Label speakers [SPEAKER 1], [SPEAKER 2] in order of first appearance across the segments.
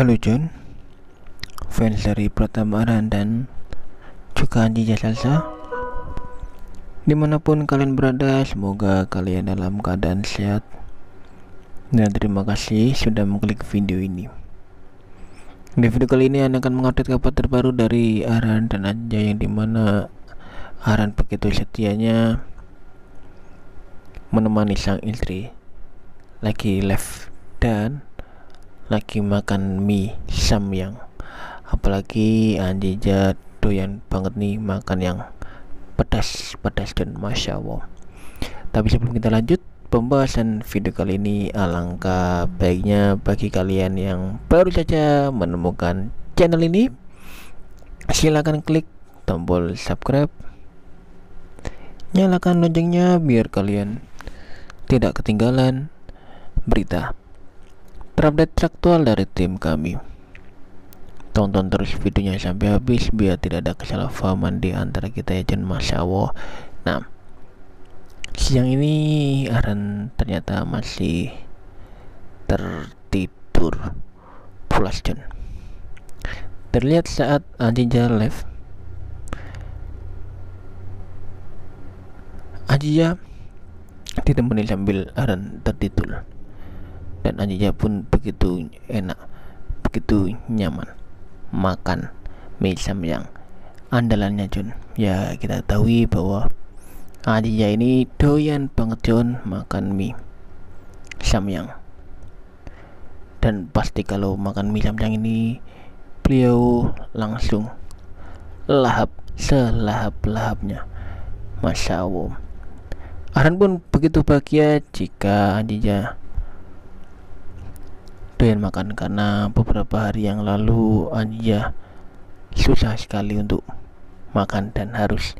[SPEAKER 1] Halo John Fans dari Pratama Aran dan juga Anji Jasalsa Dimanapun kalian berada Semoga kalian dalam keadaan sehat Dan terima kasih sudah mengklik video ini Di video kali ini Anda akan mengupdate kabar terbaru dari Aran dan Anja Yang dimana Aran begitu setianya Menemani sang istri Lagi live dan lagi makan mie samyang apalagi Anjija doyan banget nih makan yang pedas pedas dan masya Allah tapi sebelum kita lanjut pembahasan video kali ini alangkah baiknya bagi kalian yang baru saja menemukan channel ini silahkan klik tombol subscribe nyalakan loncengnya biar kalian tidak ketinggalan berita Terupdate teraktual dari tim kami. Tonton terus videonya sampai habis biar tidak ada kesalahpahaman di antara kita ya Jen mas Awo. Nah, siang ini Aran ternyata masih tertidur pulas Jen. Terlihat saat jalan live Ajija ditemani sambil Aran tertidur dan anjingnya pun begitu enak begitu nyaman makan mie sam yang andalannya Jun. ya kita tahu bahwa anjingnya ini doyan banget John makan mie samyang dan pasti kalau makan mie samyang ini beliau langsung lahap selahap-lahapnya Masya Allah Aran pun begitu bahagia jika Adija doyan makan karena beberapa hari yang lalu Anja susah sekali untuk makan dan harus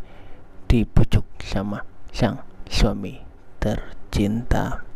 [SPEAKER 1] dipujuk sama sang suami tercinta.